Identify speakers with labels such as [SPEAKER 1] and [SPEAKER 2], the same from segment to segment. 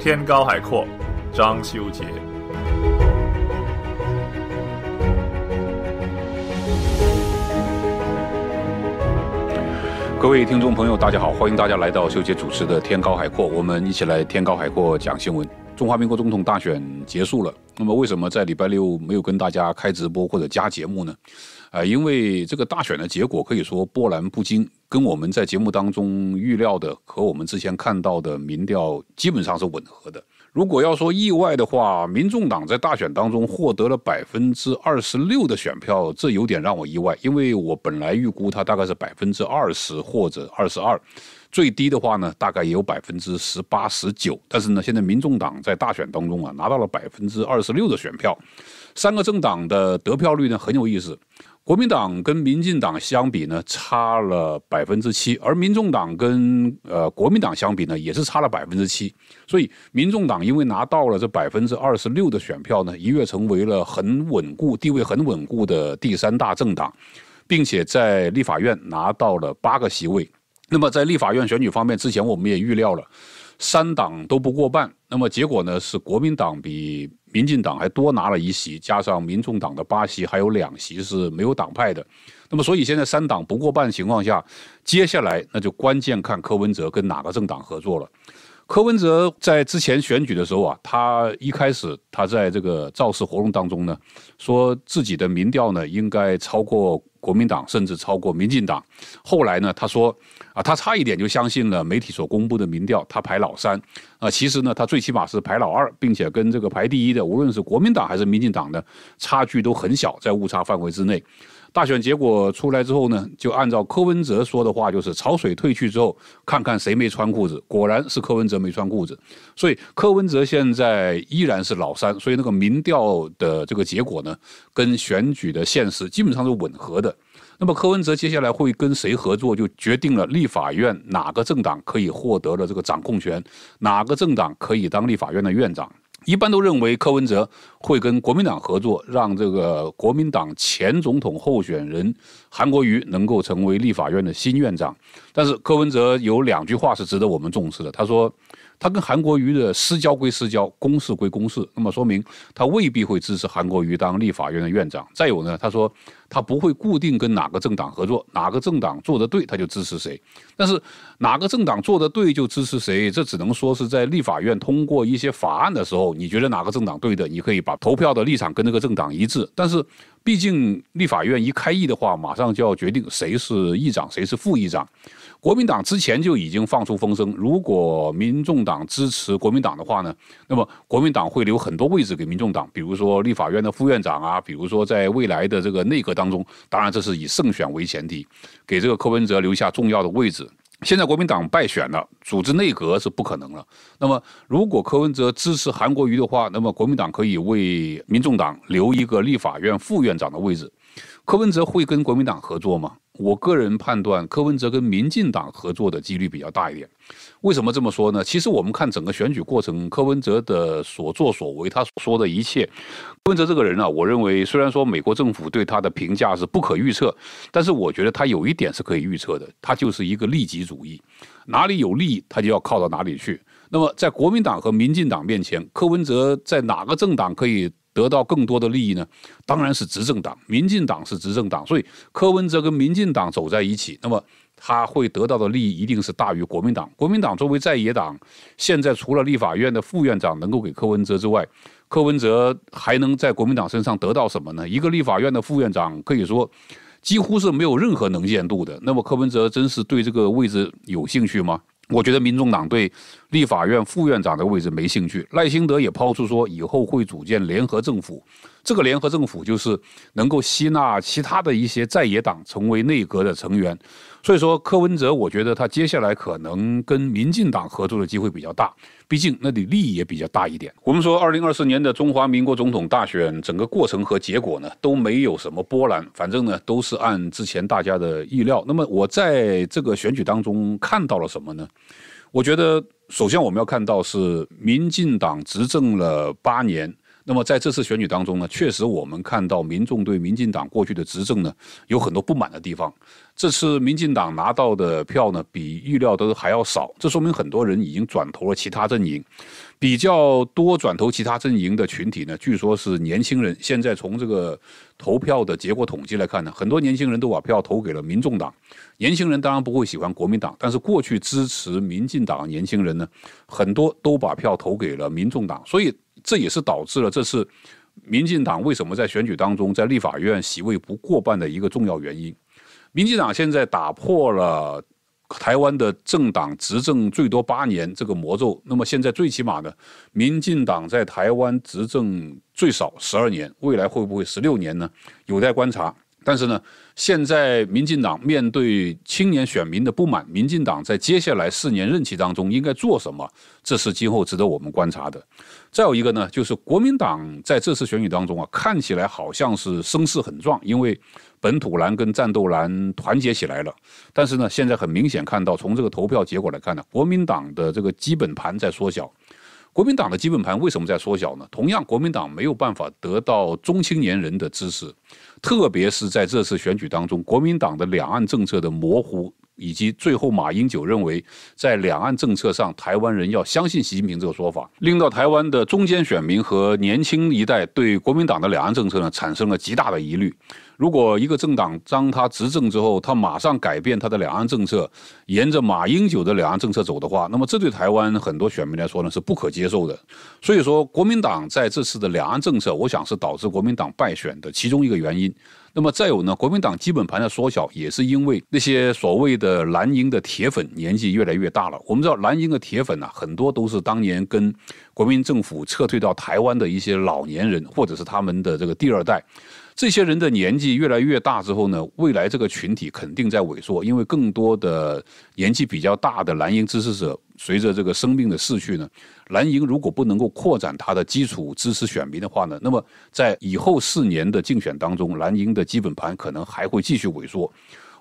[SPEAKER 1] 天高海阔，张修杰。各位听众朋友，大家好，欢迎大家来到修杰主持的《天高海阔》，我们一起来《天高海阔》讲新闻。中华民国总统大选结束了，那么为什么在礼拜六没有跟大家开直播或者加节目呢？啊，因为这个大选的结果可以说波澜不惊，跟我们在节目当中预料的和我们之前看到的民调基本上是吻合的。如果要说意外的话，民众党在大选当中获得了百分之二十六的选票，这有点让我意外，因为我本来预估它大概是百分之二十或者二十二。最低的话呢，大概也有百分之十八、十九。但是呢，现在民众党在大选当中啊，拿到了百分之二十六的选票。三个政党的得票率呢很有意思，国民党跟民进党相比呢差了百分之七，而民众党跟呃国民党相比呢也是差了百分之七。所以，民众党因为拿到了这百分之二十六的选票呢，一跃成为了很稳固、地位很稳固的第三大政党，并且在立法院拿到了八个席位。那么在立法院选举方面，之前我们也预料了，三党都不过半。那么结果呢是国民党比民进党还多拿了一席，加上民众党的八席，还有两席是没有党派的。那么所以现在三党不过半情况下，接下来那就关键看柯文哲跟哪个政党合作了。柯文哲在之前选举的时候啊，他一开始他在这个造势活动当中呢，说自己的民调呢应该超过。国民党甚至超过民进党，后来呢？他说，啊，他差一点就相信了媒体所公布的民调，他排老三，啊，其实呢，他最起码是排老二，并且跟这个排第一的，无论是国民党还是民进党的差距都很小，在误差范围之内。大选结果出来之后呢，就按照柯文哲说的话，就是潮水退去之后，看看谁没穿裤子。果然是柯文哲没穿裤子，所以柯文哲现在依然是老三。所以那个民调的这个结果呢，跟选举的现实基本上是吻合的。那么柯文哲接下来会跟谁合作，就决定了立法院哪个政党可以获得了这个掌控权，哪个政党可以当立法院的院长。一般都认为柯文哲会跟国民党合作，让这个国民党前总统候选人韩国瑜能够成为立法院的新院长。但是柯文哲有两句话是值得我们重视的，他说。他跟韩国瑜的私交归私交，公事归公事。那么说明他未必会支持韩国瑜当立法院的院长。再有呢，他说他不会固定跟哪个政党合作，哪个政党做得对他就支持谁。但是哪个政党做得对就支持谁，这只能说是在立法院通过一些法案的时候，你觉得哪个政党对的，你可以把投票的立场跟那个政党一致。但是。毕竟，立法院一开议的话，马上就要决定谁是议长，谁是副议长。国民党之前就已经放出风声，如果民众党支持国民党的话呢，那么国民党会留很多位置给民众党，比如说立法院的副院长啊，比如说在未来的这个内阁当中，当然这是以胜选为前提，给这个柯文哲留下重要的位置。现在国民党败选了，组织内阁是不可能了。那么，如果柯文哲支持韩国瑜的话，那么国民党可以为民众党留一个立法院副院长的位置。柯文哲会跟国民党合作吗？我个人判断，柯文哲跟民进党合作的几率比较大一点。为什么这么说呢？其实我们看整个选举过程，柯文哲的所作所为，他所说的一切，柯文哲这个人呢，我认为虽然说美国政府对他的评价是不可预测，但是我觉得他有一点是可以预测的，他就是一个利己主义，哪里有利他就要靠到哪里去。那么在国民党和民进党面前，柯文哲在哪个政党可以？得到更多的利益呢？当然是执政党，民进党是执政党，所以柯文哲跟民进党走在一起，那么他会得到的利益一定是大于国民党。国民党作为在野党，现在除了立法院的副院长能够给柯文哲之外，柯文哲还能在国民党身上得到什么呢？一个立法院的副院长可以说几乎是没有任何能见度的。那么柯文哲真是对这个位置有兴趣吗？我觉得民众党对立法院副院长的位置没兴趣。赖清德也抛出说，以后会组建联合政府。这个联合政府就是能够吸纳其他的一些在野党成为内阁的成员，所以说柯文哲，我觉得他接下来可能跟民进党合作的机会比较大，毕竟那里利益也比较大一点。我们说二零二四年的中华民国总统大选，整个过程和结果呢都没有什么波澜，反正呢都是按之前大家的意料。那么我在这个选举当中看到了什么呢？我觉得首先我们要看到是民进党执政了八年。那么在这次选举当中呢，确实我们看到民众对民进党过去的执政呢有很多不满的地方。这次民进党拿到的票呢比预料的还要少，这说明很多人已经转投了其他阵营。比较多转投其他阵营的群体呢，据说是年轻人。现在从这个投票的结果统计来看呢，很多年轻人都把票投给了民众党。年轻人当然不会喜欢国民党，但是过去支持民进党的年轻人呢，很多都把票投给了民众党，所以。这也是导致了这次民进党为什么在选举当中在立法院席位不过半的一个重要原因。民进党现在打破了台湾的政党执政最多八年这个魔咒，那么现在最起码呢，民进党在台湾执政最少十二年，未来会不会十六年呢？有待观察。但是呢。现在民进党面对青年选民的不满，民进党在接下来四年任期当中应该做什么？这是今后值得我们观察的。再有一个呢，就是国民党在这次选举当中啊，看起来好像是声势很壮，因为本土蓝跟战斗蓝团结起来了。但是呢，现在很明显看到，从这个投票结果来看呢，国民党的这个基本盘在缩小。国民党的基本盘为什么在缩小呢？同样，国民党没有办法得到中青年人的支持。特别是在这次选举当中，国民党的两岸政策的模糊。以及最后，马英九认为，在两岸政策上，台湾人要相信习近平这个说法，令到台湾的中间选民和年轻一代对国民党的两岸政策呢产生了极大的疑虑。如果一个政党当他执政之后，他马上改变他的两岸政策，沿着马英九的两岸政策走的话，那么这对台湾很多选民来说呢是不可接受的。所以说，国民党在这次的两岸政策，我想是导致国民党败选的其中一个原因。那么再有呢，国民党基本盘的缩小，也是因为那些所谓的蓝营的铁粉年纪越来越大了。我们知道，蓝营的铁粉呢，很多都是当年跟国民政府撤退到台湾的一些老年人，或者是他们的这个第二代。这些人的年纪越来越大之后呢，未来这个群体肯定在萎缩，因为更多的年纪比较大的蓝营支持者，随着这个生命的逝去呢，蓝营如果不能够扩展他的基础支持选民的话呢，那么在以后四年的竞选当中，蓝营的基本盘可能还会继续萎缩。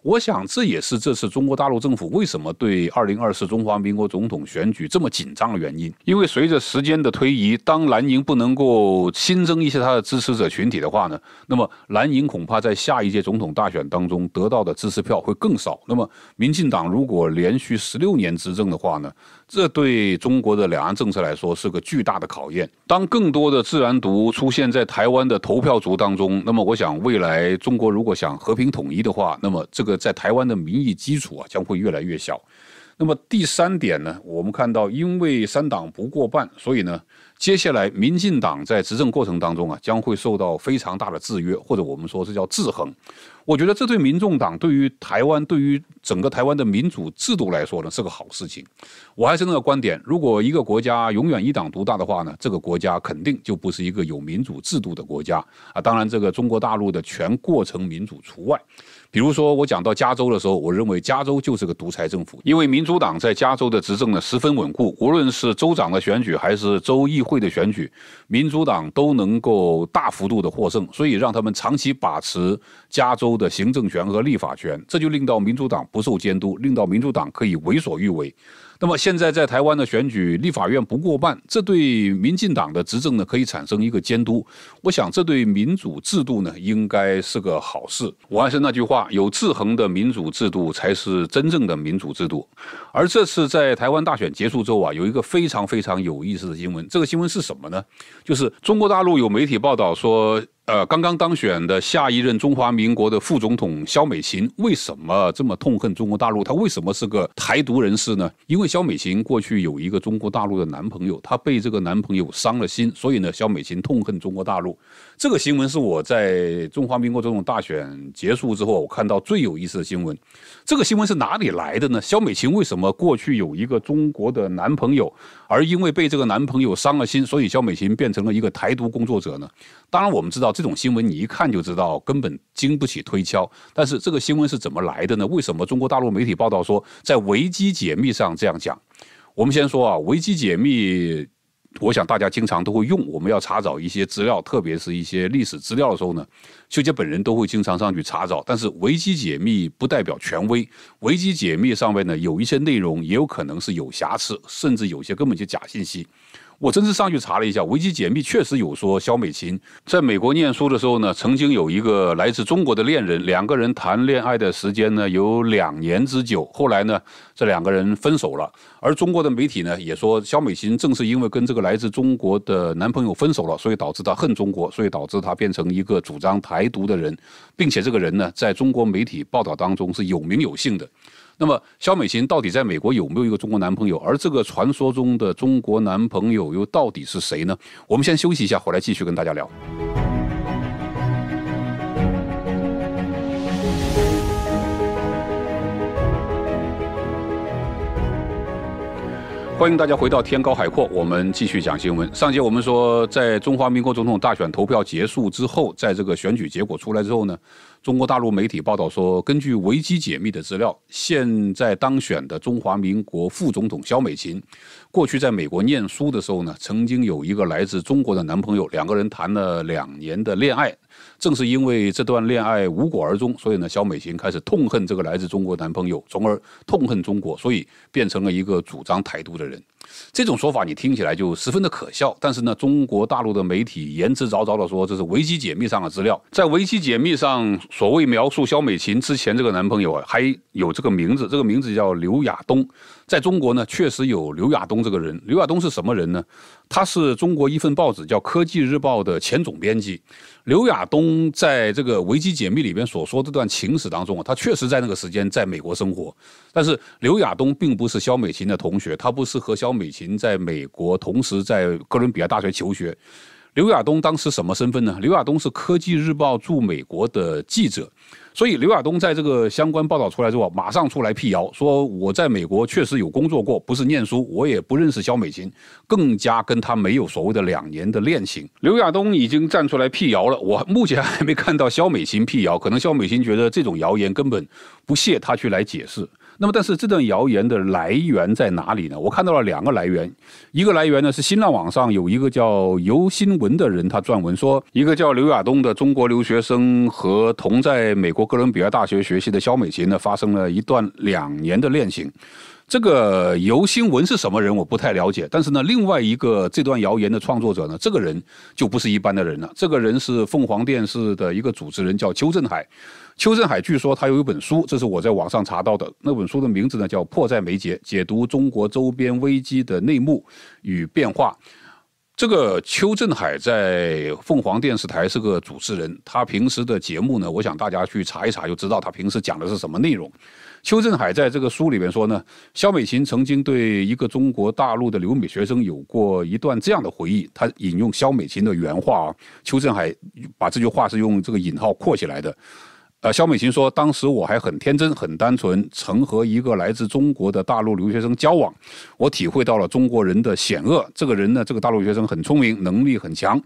[SPEAKER 1] 我想，这也是这次中国大陆政府为什么对二零二四中华民国总统选举这么紧张的原因。因为随着时间的推移，当蓝营不能够新增一些他的支持者群体的话呢，那么蓝营恐怕在下一届总统大选当中得到的支持票会更少。那么，民进党如果连续十六年执政的话呢，这对中国的两岸政策来说是个巨大的考验。当更多的自然独出现在台湾的投票族当中，那么我想，未来中国如果想和平统一的话，那么这个。在台湾的民意基础啊，将会越来越小。那么第三点呢，我们看到，因为三党不过半，所以呢，接下来民进党在执政过程当中啊，将会受到非常大的制约，或者我们说是叫制衡。我觉得这对民众党，对于台湾，对于整个台湾的民主制度来说呢，是个好事情。我还是那个观点，如果一个国家永远一党独大的话呢，这个国家肯定就不是一个有民主制度的国家啊。当然，这个中国大陆的全过程民主除外。比如说，我讲到加州的时候，我认为加州就是个独裁政府，因为民主党在加州的执政呢十分稳固，无论是州长的选举还是州议会的选举，民主党都能够大幅度的获胜，所以让他们长期把持加州。的行政权和立法权，这就令到民主党不受监督，令到民主党可以为所欲为。那么现在在台湾的选举，立法院不过半，这对民进党的执政呢，可以产生一个监督。我想这对民主制度呢，应该是个好事。我还是那句话，有制衡的民主制度才是真正的民主制度。而这次在台湾大选结束之后啊，有一个非常非常有意思的新闻，这个新闻是什么呢？就是中国大陆有媒体报道说。呃，刚刚当选的下一任中华民国的副总统肖美琴为什么这么痛恨中国大陆？她为什么是个台独人士呢？因为肖美琴过去有一个中国大陆的男朋友，她被这个男朋友伤了心，所以呢，肖美琴痛恨中国大陆。这个新闻是我在中华民国总统大选结束之后，我看到最有意思的新闻。这个新闻是哪里来的呢？肖美琴为什么过去有一个中国的男朋友？而因为被这个男朋友伤了心，所以肖美琴变成了一个台独工作者呢。当然，我们知道这种新闻你一看就知道根本经不起推敲。但是这个新闻是怎么来的呢？为什么中国大陆媒体报道说在维基解密上这样讲？我们先说啊，维基解密。我想大家经常都会用，我们要查找一些资料，特别是一些历史资料的时候呢，修杰本人都会经常上去查找。但是维基解密不代表权威，维基解密上面呢有一些内容也有可能是有瑕疵，甚至有些根本就假信息。我真是上去查了一下，维基解密确实有说，肖美琴在美国念书的时候呢，曾经有一个来自中国的恋人，两个人谈恋爱的时间呢有两年之久。后来呢，这两个人分手了。而中国的媒体呢，也说肖美琴正是因为跟这个来自中国的男朋友分手了，所以导致她恨中国，所以导致她变成一个主张台独的人，并且这个人呢，在中国媒体报道当中是有名有姓的。那么，肖美琴到底在美国有没有一个中国男朋友？而这个传说中的中国男朋友又到底是谁呢？我们先休息一下，回来继续跟大家聊。欢迎大家回到天高海阔，我们继续讲新闻。上节我们说，在中华民国总统大选投票结束之后，在这个选举结果出来之后呢？中国大陆媒体报道说，根据维基解密的资料，现在当选的中华民国副总统肖美琴，过去在美国念书的时候呢，曾经有一个来自中国的男朋友，两个人谈了两年的恋爱。正是因为这段恋爱无果而终，所以呢，肖美琴开始痛恨这个来自中国男朋友，从而痛恨中国，所以变成了一个主张台独的人。这种说法你听起来就十分的可笑，但是呢，中国大陆的媒体言之凿凿地说这是维基解密上的资料，在维基解密上，所谓描述肖美琴之前这个男朋友啊，还有这个名字，这个名字叫刘亚东，在中国呢确实有刘亚东这个人。刘亚东是什么人呢？他是中国一份报纸叫《科技日报》的前总编辑。刘亚东在这个维基解密里边所说这段情史当中啊，他确实在那个时间在美国生活，但是刘亚东并不是肖美琴的同学，他不是和肖美琴在美国同时在哥伦比亚大学求学。刘亚东当时什么身份呢？刘亚东是科技日报驻美国的记者。所以刘亚东在这个相关报道出来之后，马上出来辟谣，说我在美国确实有工作过，不是念书，我也不认识肖美琴，更加跟他没有所谓的两年的恋情。刘亚东已经站出来辟谣了，我目前还没看到肖美琴辟谣，可能肖美琴觉得这种谣言根本不屑他去来解释。那么，但是这段谣言的来源在哪里呢？我看到了两个来源，一个来源呢是新浪网上有一个叫游新闻的人，他撰文说，一个叫刘亚东的中国留学生和同在美国哥伦比亚大学学习的肖美琴呢，发生了一段两年的恋情。这个游新文是什么人，我不太了解。但是呢，另外一个这段谣言的创作者呢，这个人就不是一般的人了。这个人是凤凰电视的一个主持人，叫邱振海。邱振海据说他有一本书，这是我在网上查到的。那本书的名字呢，叫《迫在眉睫：解读中国周边危机的内幕与变化》。这个邱振海在凤凰电视台是个主持人，他平时的节目呢，我想大家去查一查就知道他平时讲的是什么内容。邱振海在这个书里面说呢，肖美琴曾经对一个中国大陆的留美学生有过一段这样的回忆，他引用肖美琴的原话，啊，邱振海把这句话是用这个引号括起来的。呃，肖美琴说，当时我还很天真、很单纯，曾和一个来自中国的大陆留学生交往。我体会到了中国人的险恶。这个人呢，这个大陆学生很聪明，能力很强。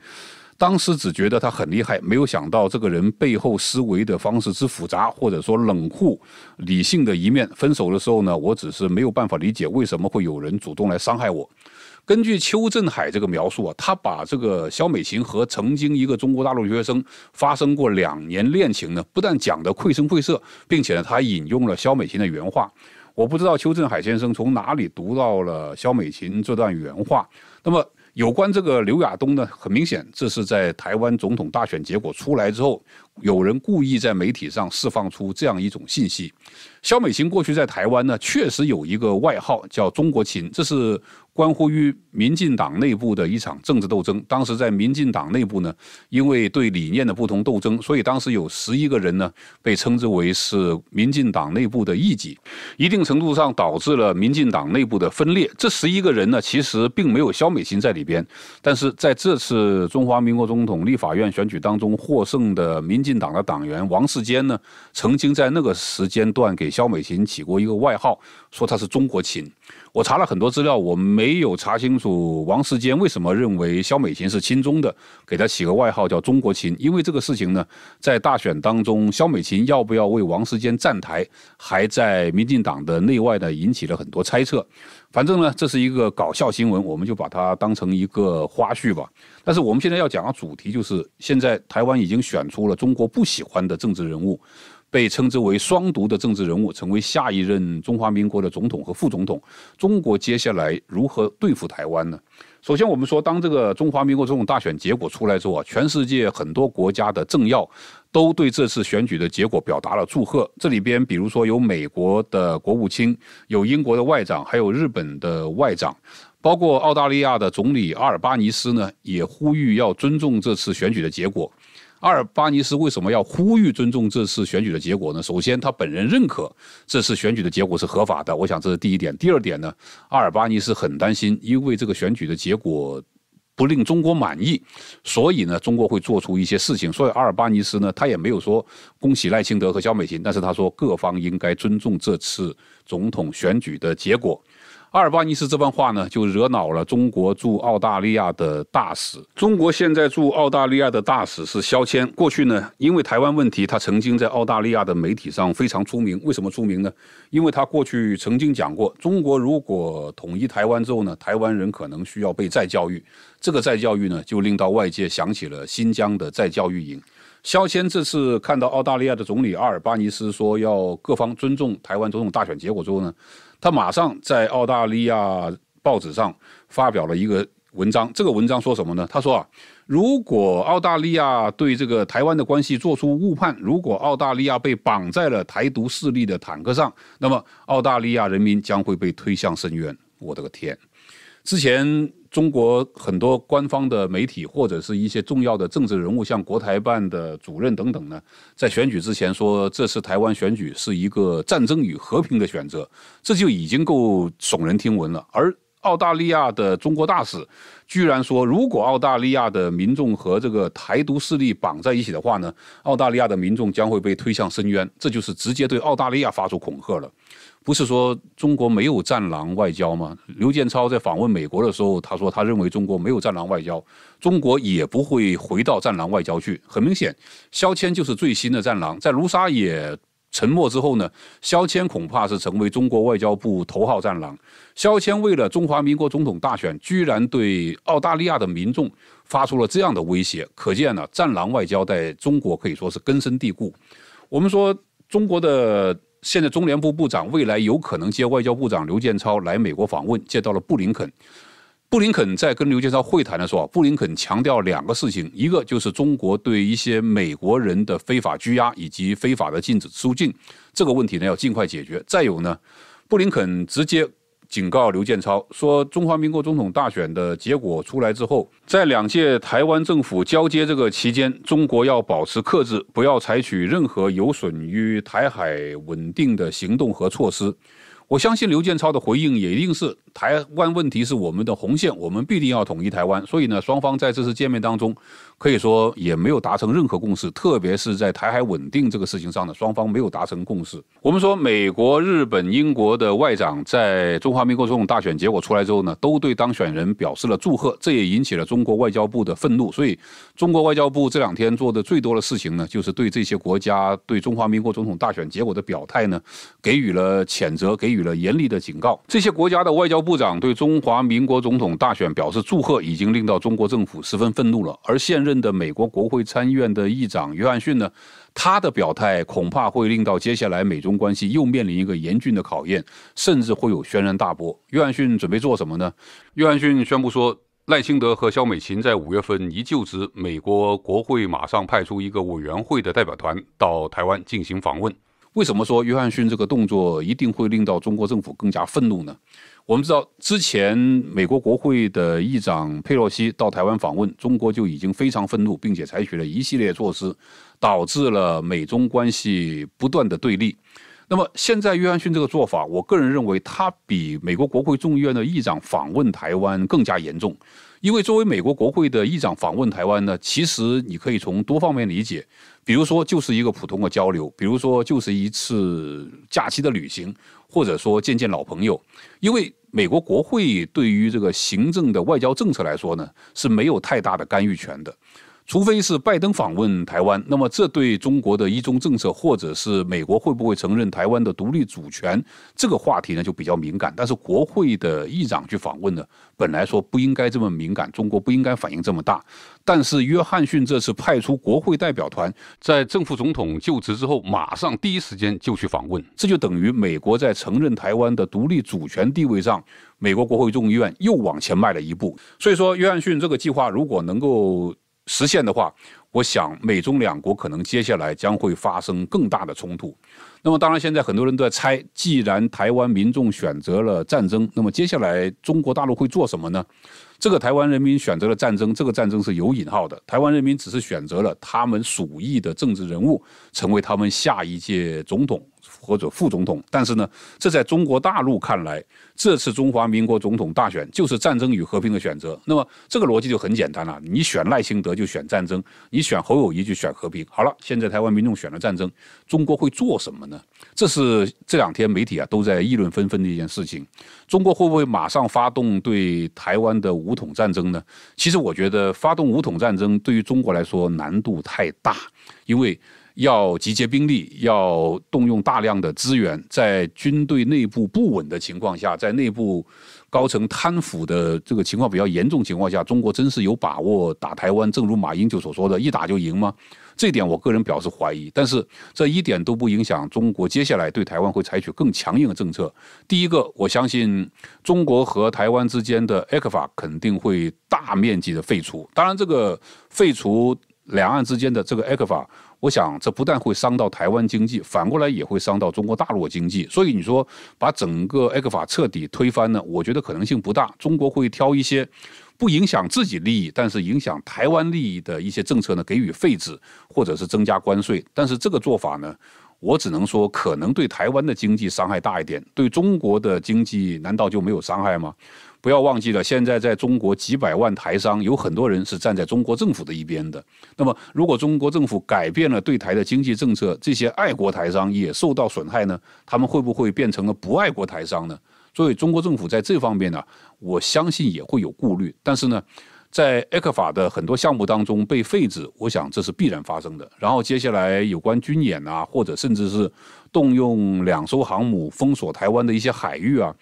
[SPEAKER 1] 当时只觉得他很厉害，没有想到这个人背后思维的方式之复杂，或者说冷酷、理性的一面。分手的时候呢，我只是没有办法理解为什么会有人主动来伤害我。根据邱振海这个描述啊，他把这个肖美琴和曾经一个中国大陆留学生发生过两年恋情呢，不但讲得绘声绘色，并且呢，他还引用了肖美琴的原话。我不知道邱振海先生从哪里读到了肖美琴这段原话。那么，有关这个刘亚东呢，很明显，这是在台湾总统大选结果出来之后，有人故意在媒体上释放出这样一种信息。肖美琴过去在台湾呢，确实有一个外号叫“中国琴”，这是。关乎于民进党内部的一场政治斗争。当时在民进党内部呢，因为对理念的不同斗争，所以当时有十一个人呢被称之为是民进党内部的异己，一定程度上导致了民进党内部的分裂。这十一个人呢，其实并没有肖美琴在里边。但是在这次中华民国总统立法院选举当中获胜的民进党的党员王世坚呢，曾经在那个时间段给肖美琴起过一个外号，说他是“中国琴”。我查了很多资料，我没有查清楚王世坚为什么认为肖美琴是亲中的，给他起个外号叫“中国琴”。因为这个事情呢，在大选当中，肖美琴要不要为王世坚站台，还在民进党的内外呢引起了很多猜测。反正呢，这是一个搞笑新闻，我们就把它当成一个花絮吧。但是我们现在要讲的主题就是，现在台湾已经选出了中国不喜欢的政治人物。被称之为双独的政治人物，成为下一任中华民国的总统和副总统。中国接下来如何对付台湾呢？首先，我们说，当这个中华民国总统大选结果出来之后，啊，全世界很多国家的政要都对这次选举的结果表达了祝贺。这里边，比如说有美国的国务卿，有英国的外长，还有日本的外长，包括澳大利亚的总理阿尔巴尼斯呢，也呼吁要尊重这次选举的结果。阿尔巴尼斯为什么要呼吁尊重这次选举的结果呢？首先，他本人认可这次选举的结果是合法的，我想这是第一点。第二点呢，阿尔巴尼斯很担心，因为这个选举的结果不令中国满意，所以呢，中国会做出一些事情。所以阿尔巴尼斯呢，他也没有说恭喜赖清德和肖美琴，但是他说各方应该尊重这次总统选举的结果。阿尔巴尼斯这番话呢，就惹恼了中国驻澳大利亚的大使。中国现在驻澳大利亚的大使是肖谦。过去呢，因为台湾问题，他曾经在澳大利亚的媒体上非常出名。为什么出名呢？因为他过去曾经讲过，中国如果统一台湾之后呢，台湾人可能需要被再教育。这个再教育呢，就令到外界想起了新疆的再教育营。肖谦这次看到澳大利亚的总理阿尔巴尼斯说要各方尊重台湾总统大选结果之后呢？他马上在澳大利亚报纸上发表了一个文章，这个文章说什么呢？他说啊，如果澳大利亚对这个台湾的关系做出误判，如果澳大利亚被绑在了台独势力的坦克上，那么澳大利亚人民将会被推向深渊。我的个天！之前。中国很多官方的媒体或者是一些重要的政治人物，像国台办的主任等等呢，在选举之前说这次台湾选举是一个战争与和平的选择，这就已经够耸人听闻了。而澳大利亚的中国大使居然说，如果澳大利亚的民众和这个台独势力绑在一起的话呢，澳大利亚的民众将会被推向深渊，这就是直接对澳大利亚发出恐吓了。不是说中国没有战狼外交吗？刘建超在访问美国的时候，他说他认为中国没有战狼外交，中国也不会回到战狼外交去。很明显，肖谦就是最新的战狼。在卢沙也沉默之后呢，肖谦恐怕是成为中国外交部头号战狼。肖谦为了中华民国总统大选，居然对澳大利亚的民众发出了这样的威胁，可见呢，战狼外交在中国可以说是根深蒂固。我们说中国的。现在中联部部长未来有可能接外交部长刘建超来美国访问，见到了布林肯。布林肯在跟刘建超会谈的时候，布林肯强调两个事情，一个就是中国对一些美国人的非法拘押以及非法的禁止出境这个问题呢要尽快解决。再有呢，布林肯直接。警告刘建超说：“中华民国总统大选的结果出来之后，在两届台湾政府交接这个期间，中国要保持克制，不要采取任何有损于台海稳定的行动和措施。”我相信刘建超的回应也一定是。台湾问题是我们的红线，我们必定要统一台湾。所以呢，双方在这次见面当中，可以说也没有达成任何共识，特别是在台海稳定这个事情上呢，双方没有达成共识。我们说，美国、日本、英国的外长在中华民国总统大选结果出来之后呢，都对当选人表示了祝贺，这也引起了中国外交部的愤怒。所以，中国外交部这两天做的最多的事情呢，就是对这些国家对中华民国总统大选结果的表态呢，给予了谴责，给予了严厉的警告。这些国家的外交。部长对中华民国总统大选表示祝贺，已经令到中国政府十分愤怒了。而现任的美国国会参议院的议长约翰逊呢，他的表态恐怕会令到接下来美中关系又面临一个严峻的考验，甚至会有轩然大波。约翰逊准备做什么呢？约翰逊宣布说，赖清德和肖美琴在五月份一就职，美国国会马上派出一个委员会的代表团到台湾进行访问。为什么说约翰逊这个动作一定会令到中国政府更加愤怒呢？我们知道，之前美国国会的议长佩洛西到台湾访问，中国就已经非常愤怒，并且采取了一系列措施，导致了美中关系不断的对立。那么，现在约翰逊这个做法，我个人认为他比美国国会众议院的议长访问台湾更加严重。因为作为美国国会的议长访问台湾呢，其实你可以从多方面理解，比如说就是一个普通的交流，比如说就是一次假期的旅行，或者说见见老朋友。因为美国国会对于这个行政的外交政策来说呢，是没有太大的干预权的。除非是拜登访问台湾，那么这对中国的一中政策，或者是美国会不会承认台湾的独立主权这个话题呢，就比较敏感。但是国会的议长去访问呢，本来说不应该这么敏感，中国不应该反应这么大。但是约翰逊这次派出国会代表团，在正副总统就职之后，马上第一时间就去访问，这就等于美国在承认台湾的独立主权地位上，美国国会众议院又往前迈了一步。所以说，约翰逊这个计划如果能够。实现的话，我想美中两国可能接下来将会发生更大的冲突。那么，当然现在很多人都在猜，既然台湾民众选择了战争，那么接下来中国大陆会做什么呢？这个台湾人民选择了战争，这个战争是有引号的，台湾人民只是选择了他们鼠疫的政治人物成为他们下一届总统。或者副总统，但是呢，这在中国大陆看来，这次中华民国总统大选就是战争与和平的选择。那么这个逻辑就很简单了：你选赖清德就选战争，你选侯友谊就选和平。好了，现在台湾民众选了战争，中国会做什么呢？这是这两天媒体啊都在议论纷纷的一件事情。中国会不会马上发动对台湾的武统战争呢？其实我觉得，发动武统战争对于中国来说难度太大，因为。要集结兵力，要动用大量的资源，在军队内部不稳的情况下，在内部高层贪腐的这个情况比较严重情况下，中国真是有把握打台湾？正如马英九所说的一打就赢吗？这一点我个人表示怀疑。但是这一点都不影响中国接下来对台湾会采取更强硬的政策。第一个，我相信中国和台湾之间的 a 克法肯定会大面积的废除。当然，这个废除两岸之间的这个 a 克法，我想，这不但会伤到台湾经济，反过来也会伤到中国大陆经济。所以你说把整个《埃克法》彻底推翻呢？我觉得可能性不大。中国会挑一些。不影响自己利益，但是影响台湾利益的一些政策呢，给予废止或者是增加关税。但是这个做法呢，我只能说可能对台湾的经济伤害大一点，对中国的经济难道就没有伤害吗？不要忘记了，现在在中国几百万台商，有很多人是站在中国政府的一边的。那么如果中国政府改变了对台的经济政策，这些爱国台商也受到损害呢？他们会不会变成了不爱国台商呢？所以中国政府在这方面呢，我相信也会有顾虑。但是呢，在埃克法的很多项目当中被废止，我想这是必然发生的。然后接下来有关军演啊，或者甚至是动用两艘航母封锁台湾的一些海域啊，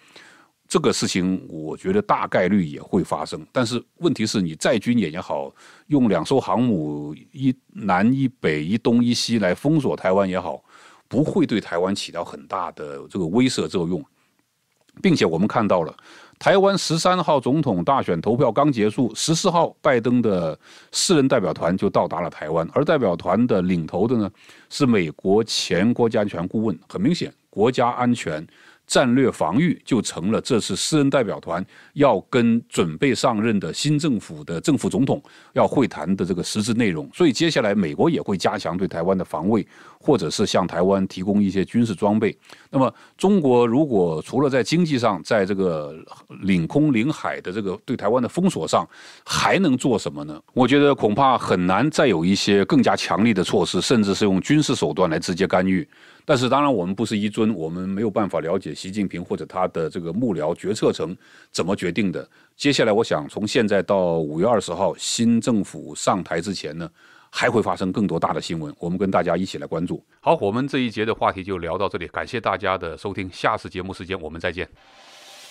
[SPEAKER 1] 这个事情我觉得大概率也会发生。但是问题是，你再军演也好，用两艘航母一南一北一东一西来封锁台湾也好，不会对台湾起到很大的这个威慑作用。并且我们看到了，台湾十三号总统大选投票刚结束，十四号拜登的私人代表团就到达了台湾，而代表团的领头的呢，是美国前国家安全顾问。很明显，国家安全。战略防御就成了，这是私人代表团要跟准备上任的新政府的政府总统要会谈的这个实质内容。所以接下来美国也会加强对台湾的防卫，或者是向台湾提供一些军事装备。那么中国如果除了在经济上，在这个领空、领海的这个对台湾的封锁上，还能做什么呢？我觉得恐怕很难再有一些更加强力的措施，甚至是用军事手段来直接干预。但是，当然，我们不是一尊，我们没有办法了解习近平或者他的这个幕僚决策层怎么决定的。接下来，我想从现在到五月二十号，新政府上台之前呢，还会发生更多大的新闻，我们跟大家一起来关注。好，我们这一节的话题就聊到这里，感谢大家的收听，下次节目时间我们再见。